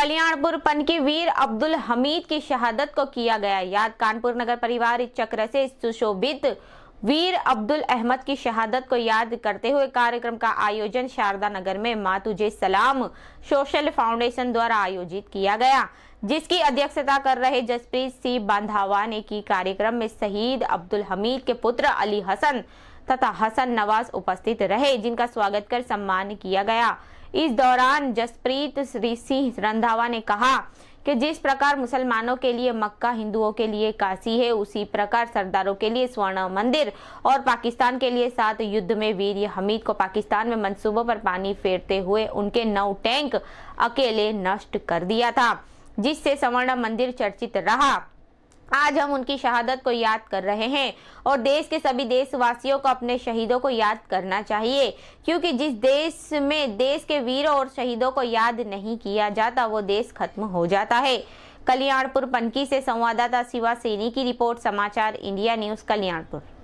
कल्याणपुर पनकी वीर अब्दुल हमीद की शहादत को किया गया याद कानपुर नगर परिवार चक्र से सुशोभित वीर अब्दुल अहमद की शहादत को याद करते हुए कार्यक्रम का आयोजन शारदा नगर में मातुजे सलाम सोशल फाउंडेशन द्वारा आयोजित किया गया जिसकी अध्यक्षता कर रहे जसप्रीत सिंह बांधावा ने की कार्यक्रम में शहीद अब्दुल हमीद के पुत्र अली हसन तथा हसन नवाज उपस्थित रहे जिनका स्वागत कर सम्मान किया गया इस दौरान जसप्रीत सिंह रंधावा ने कहा कि जिस प्रकार मुसलमानों के लिए मक्का हिंदुओं के लिए काशी है उसी प्रकार सरदारों के लिए स्वर्ण मंदिर और पाकिस्तान के लिए सात युद्ध में वीर हमीद को पाकिस्तान में मंसूबों पर पानी फेरते हुए उनके नौ टैंक अकेले नष्ट कर दिया था जिससे स्वर्ण मंदिर चर्चित रहा आज हम उनकी शहादत को याद कर रहे हैं और देश के सभी देशवासियों को अपने शहीदों को याद करना चाहिए क्योंकि जिस देश में देश के वीरों और शहीदों को याद नहीं किया जाता वो देश खत्म हो जाता है कल्याणपुर पनकी से संवाददाता शिवा सैनी की रिपोर्ट समाचार इंडिया न्यूज कल्याणपुर